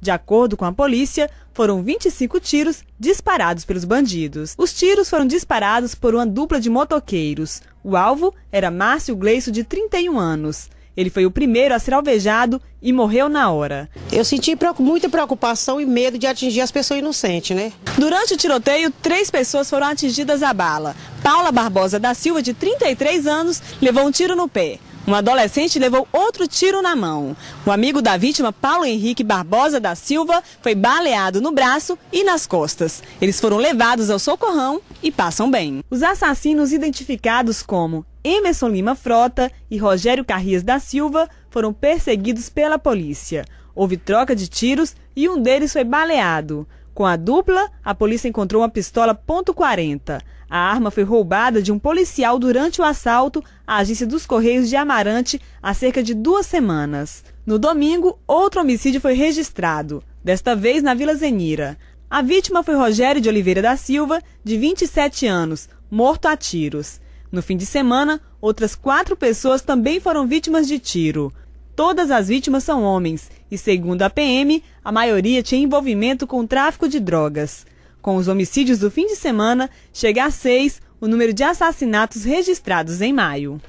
De acordo com a polícia, foram 25 tiros disparados pelos bandidos. Os tiros foram disparados por uma dupla de motoqueiros. O alvo era Márcio Gleiso, de 31 anos. Ele foi o primeiro a ser alvejado e morreu na hora. Eu senti muita preocupação e medo de atingir as pessoas inocentes, né? Durante o tiroteio, três pessoas foram atingidas à bala. Paula Barbosa da Silva, de 33 anos, levou um tiro no pé. Um adolescente levou outro tiro na mão. O amigo da vítima, Paulo Henrique Barbosa da Silva, foi baleado no braço e nas costas. Eles foram levados ao socorrão e passam bem. Os assassinos identificados como Emerson Lima Frota e Rogério Carrias da Silva foram perseguidos pela polícia. Houve troca de tiros e um deles foi baleado. Com a dupla, a polícia encontrou uma pistola .40. A arma foi roubada de um policial durante o assalto à agência dos Correios de Amarante há cerca de duas semanas. No domingo, outro homicídio foi registrado, desta vez na Vila Zenira. A vítima foi Rogério de Oliveira da Silva, de 27 anos, morto a tiros. No fim de semana, outras quatro pessoas também foram vítimas de tiro todas as vítimas são homens e, segundo a PM, a maioria tinha envolvimento com o tráfico de drogas. Com os homicídios do fim de semana, chega a seis o número de assassinatos registrados em maio.